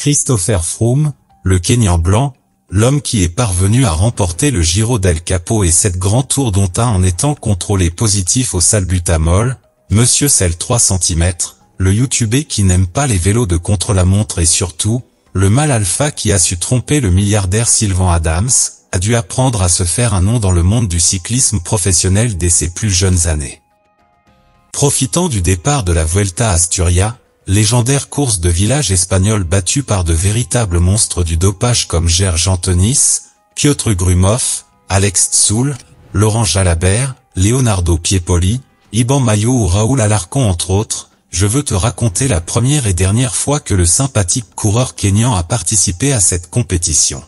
Christopher Froome, le Kenyan blanc, l'homme qui est parvenu à remporter le Giro del Capo et sept grand tour dont un en étant contrôlé positif au salbutamol, Monsieur Cell 3 cm, le YouTube qui n'aime pas les vélos de contre-la-montre et surtout, le mal alpha qui a su tromper le milliardaire Sylvain Adams, a dû apprendre à se faire un nom dans le monde du cyclisme professionnel dès ses plus jeunes années. Profitant du départ de la Vuelta Asturia, légendaire course de village espagnol battue par de véritables monstres du dopage comme Gerge Antonis, Piotr Grumov, Alex Tsoul, Laurent Jalabert, Leonardo Piepoli, Iban Maillot ou Raoul Alarcon entre autres, je veux te raconter la première et dernière fois que le sympathique coureur kényan a participé à cette compétition.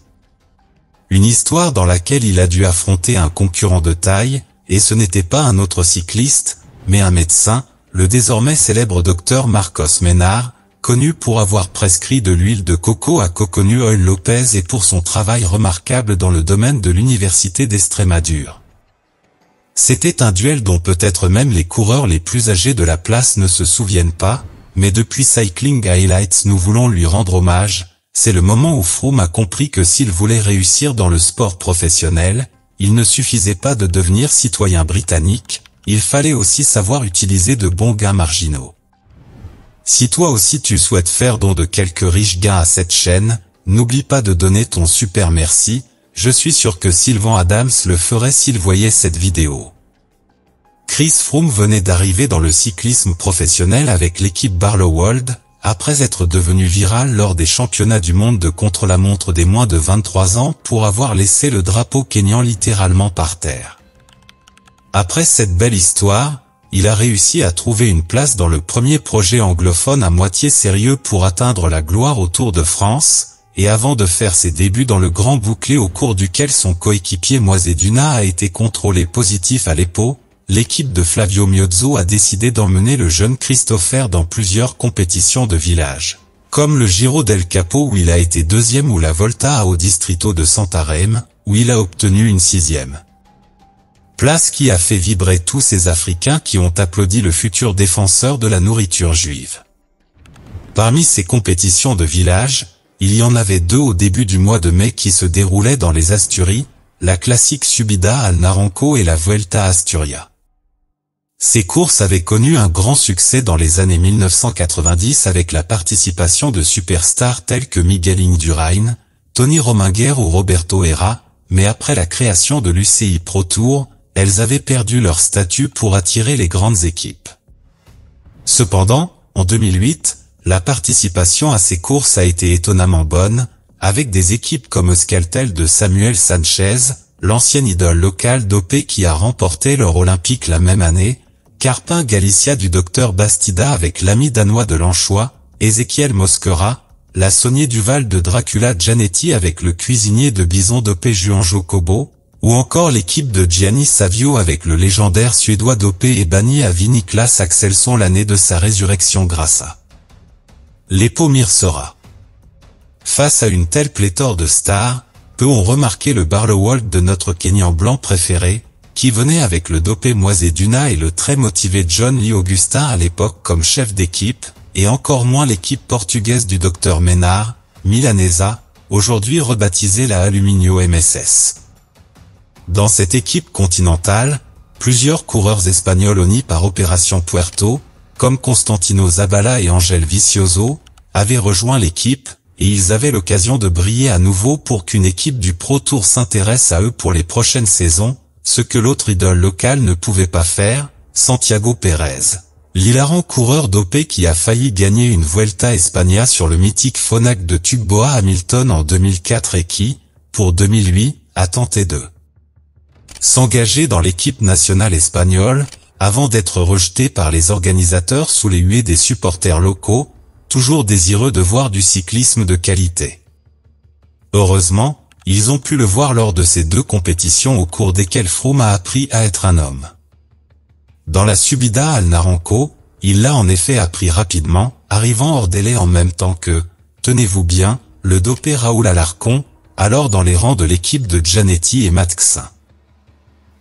Une histoire dans laquelle il a dû affronter un concurrent de taille, et ce n'était pas un autre cycliste, mais un médecin, le désormais célèbre docteur Marcos Ménard, connu pour avoir prescrit de l'huile de coco à Coconu Oil Lopez et pour son travail remarquable dans le domaine de l'université d'Estrémadure. C'était un duel dont peut-être même les coureurs les plus âgés de la place ne se souviennent pas, mais depuis Cycling Highlights nous voulons lui rendre hommage, c'est le moment où Froome a compris que s'il voulait réussir dans le sport professionnel, il ne suffisait pas de devenir citoyen britannique, il fallait aussi savoir utiliser de bons gains marginaux. Si toi aussi tu souhaites faire don de quelques riches gains à cette chaîne, n'oublie pas de donner ton super merci, je suis sûr que Sylvain Adams le ferait s'il voyait cette vidéo. Chris Froome venait d'arriver dans le cyclisme professionnel avec l'équipe Barlow après être devenu viral lors des championnats du monde de contre-la-montre des moins de 23 ans pour avoir laissé le drapeau kényan littéralement par terre. Après cette belle histoire, il a réussi à trouver une place dans le premier projet anglophone à moitié sérieux pour atteindre la gloire autour de France, et avant de faire ses débuts dans le grand bouclé au cours duquel son coéquipier Moisé Duna a été contrôlé positif à l'épaule, l'équipe de Flavio Miozzo a décidé d'emmener le jeune Christopher dans plusieurs compétitions de village. Comme le Giro del Capo où il a été deuxième ou la Volta au Distrito de Santarém, où il a obtenu une sixième place qui a fait vibrer tous ces Africains qui ont applaudi le futur défenseur de la nourriture juive. Parmi ces compétitions de village, il y en avait deux au début du mois de mai qui se déroulaient dans les Asturies, la classique Subida al Naranco et la Vuelta Asturia. Ces courses avaient connu un grand succès dans les années 1990 avec la participation de superstars tels que Miguel Indurain, Tony Rominger ou Roberto Herra, mais après la création de l'UCI Pro Tour, elles avaient perdu leur statut pour attirer les grandes équipes. Cependant, en 2008, la participation à ces courses a été étonnamment bonne, avec des équipes comme Euskaltel de Samuel Sanchez, l'ancienne idole locale d'OP qui a remporté leur olympique la même année, Carpin Galicia du docteur Bastida avec l'ami danois de l'Anchois, Ezequiel Mosquera, la saunier du Val de Dracula Janetti avec le cuisinier de bison dopé Juan Jocobo, ou encore l'équipe de Gianni Savio avec le légendaire Suédois dopé et banni à Viniklas Axelsson l'année de sa résurrection grâce à l'épaule sera. Face à une telle pléthore de stars, peut ont remarqué le Barlewald de notre Kenyan blanc préféré, qui venait avec le dopé Moisé Duna et le très motivé John Lee Augustin à l'époque comme chef d'équipe, et encore moins l'équipe portugaise du docteur Ménard, Milanesa, aujourd'hui rebaptisée la Aluminio MSS. Dans cette équipe continentale, plusieurs coureurs espagnols unis par Opération Puerto, comme Constantino Zabala et Angel Vicioso, avaient rejoint l'équipe, et ils avaient l'occasion de briller à nouveau pour qu'une équipe du Pro Tour s'intéresse à eux pour les prochaines saisons, ce que l'autre idole locale ne pouvait pas faire, Santiago Pérez. L'hilarant coureur dopé qui a failli gagner une Vuelta España sur le mythique Fonac de Tugboa Hamilton en 2004 et qui, pour 2008, a tenté de s'engager dans l'équipe nationale espagnole, avant d'être rejeté par les organisateurs sous les huées des supporters locaux, toujours désireux de voir du cyclisme de qualité. Heureusement, ils ont pu le voir lors de ces deux compétitions au cours desquelles Froome a appris à être un homme. Dans la Subida al Naranco, il l'a en effet appris rapidement, arrivant hors délai en même temps que, tenez-vous bien, le dopé Raoul Alarcon, alors dans les rangs de l'équipe de Gianetti et Matxin.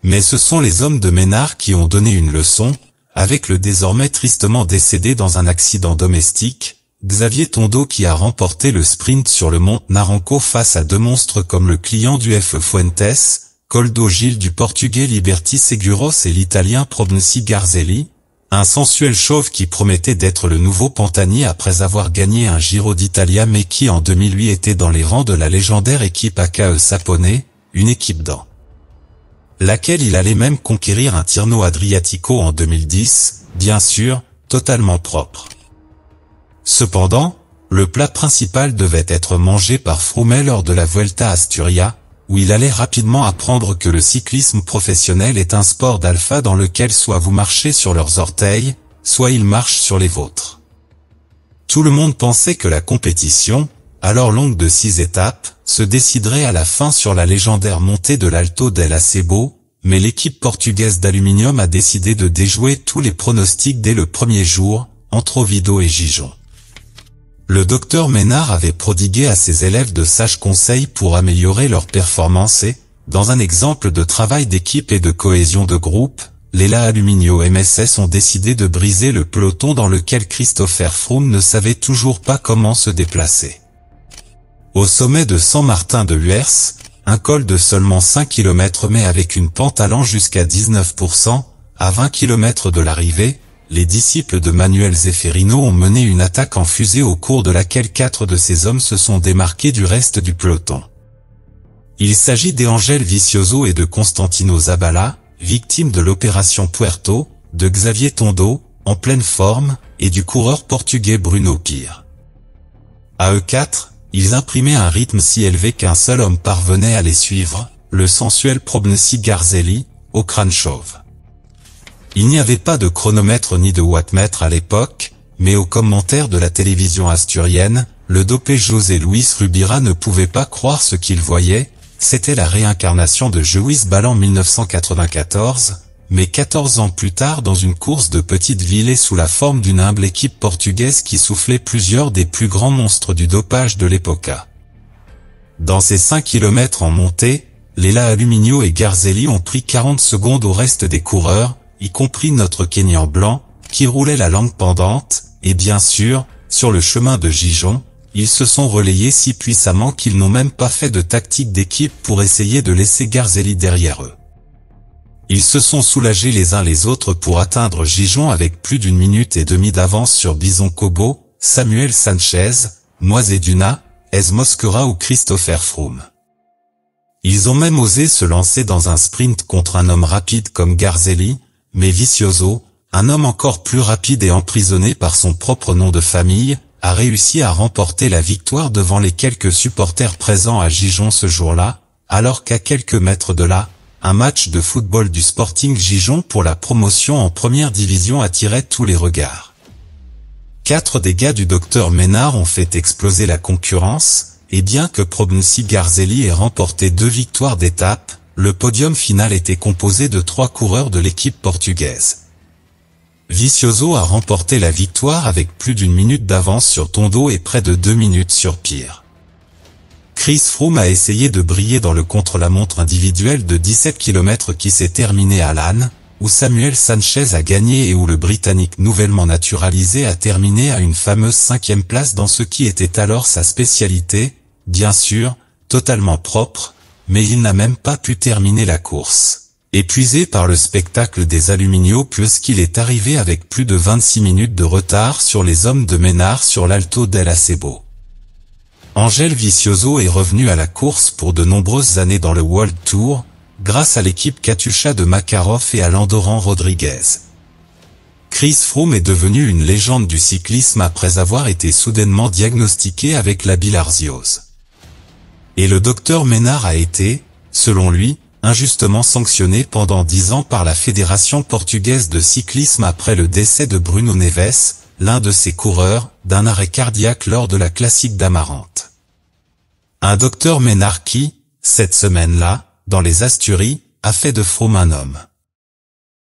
Mais ce sont les hommes de Ménard qui ont donné une leçon, avec le désormais tristement décédé dans un accident domestique, Xavier Tondo qui a remporté le sprint sur le mont Naranco face à deux monstres comme le client du F. Fuentes, Coldo Gil du portugais Liberty Seguros et l'italien Provenci Garzelli, un sensuel chauve qui promettait d'être le nouveau Pantani après avoir gagné un Giro d'Italia mais qui en 2008 était dans les rangs de la légendaire équipe AKE Sapone, une équipe dans laquelle il allait même conquérir un Tirno Adriatico en 2010, bien sûr, totalement propre. Cependant, le plat principal devait être mangé par Froome lors de la Vuelta Asturia, où il allait rapidement apprendre que le cyclisme professionnel est un sport d'alpha dans lequel soit vous marchez sur leurs orteils, soit ils marchent sur les vôtres. Tout le monde pensait que la compétition, alors longue de six étapes, se déciderait à la fin sur la légendaire montée de l'Alto del Acebo, mais l'équipe portugaise d'aluminium a décidé de déjouer tous les pronostics dès le premier jour, entre Ovido et Gijon. Le docteur Ménard avait prodigué à ses élèves de sages conseils pour améliorer leur performance et, dans un exemple de travail d'équipe et de cohésion de groupe, les La Aluminio MSS ont décidé de briser le peloton dans lequel Christopher Froome ne savait toujours pas comment se déplacer. Au sommet de Saint-Martin de Huers, un col de seulement 5 km mais avec une pente allant jusqu'à 19%, à 20 km de l'arrivée, les disciples de Manuel Zeferino ont mené une attaque en fusée au cours de laquelle quatre de ces hommes se sont démarqués du reste du peloton. Il s'agit d'Angel Vicioso et de Constantino Zabala, victimes de l'opération Puerto, de Xavier Tondo, en pleine forme, et du coureur portugais Bruno Pire. A eux quatre, ils imprimaient un rythme si élevé qu'un seul homme parvenait à les suivre, le sensuel Probnesi Garzelli, au crâne chauve. Il n'y avait pas de chronomètre ni de wattmètre à l'époque, mais aux commentaires de la télévision asturienne, le dopé José Luis Rubira ne pouvait pas croire ce qu'il voyait, c'était la réincarnation de Juiz Ballan 1994, mais 14 ans plus tard dans une course de petite ville et sous la forme d'une humble équipe portugaise qui soufflait plusieurs des plus grands monstres du dopage de l'époque. Dans ces 5 km en montée, Lela Aluminio et Garzelli ont pris 40 secondes au reste des coureurs, y compris notre Kenyan blanc, qui roulait la langue pendante, et bien sûr, sur le chemin de Gijon, ils se sont relayés si puissamment qu'ils n'ont même pas fait de tactique d'équipe pour essayer de laisser Garzelli derrière eux. Ils se sont soulagés les uns les autres pour atteindre Gijon avec plus d'une minute et demie d'avance sur Bison Kobo, Samuel Sanchez, Moise Duna, Ez Mosquera ou Christopher Froome. Ils ont même osé se lancer dans un sprint contre un homme rapide comme Garzelli, mais Vicioso, un homme encore plus rapide et emprisonné par son propre nom de famille, a réussi à remporter la victoire devant les quelques supporters présents à Gijon ce jour-là, alors qu'à quelques mètres de là, un match de football du Sporting Gijon pour la promotion en première division attirait tous les regards. Quatre dégâts du docteur Ménard ont fait exploser la concurrence, et bien que Prognossi Garzelli ait remporté deux victoires d'étape, le podium final était composé de trois coureurs de l'équipe portugaise. Vicioso a remporté la victoire avec plus d'une minute d'avance sur Tondo et près de deux minutes sur Pierre. Chris Froome a essayé de briller dans le contre-la-montre individuel de 17 km qui s'est terminé à Lannes, où Samuel Sanchez a gagné et où le Britannique nouvellement naturalisé a terminé à une fameuse cinquième place dans ce qui était alors sa spécialité, bien sûr, totalement propre, mais il n'a même pas pu terminer la course. Épuisé par le spectacle des aluminiaux puisqu'il est arrivé avec plus de 26 minutes de retard sur les hommes de Ménard sur l'Alto del Acebo. Angel Vicioso est revenu à la course pour de nombreuses années dans le World Tour, grâce à l'équipe Katusha de Makarov et à l'Andoran Rodriguez. Chris Froome est devenu une légende du cyclisme après avoir été soudainement diagnostiqué avec la bilharziose. Et le docteur Ménard a été, selon lui, injustement sanctionné pendant dix ans par la Fédération portugaise de cyclisme après le décès de Bruno Neves, l'un de ses coureurs, d'un arrêt cardiaque lors de la classique d'Amarante. Un docteur Ménarchi, cette semaine-là, dans les Asturies, a fait de Froome un homme.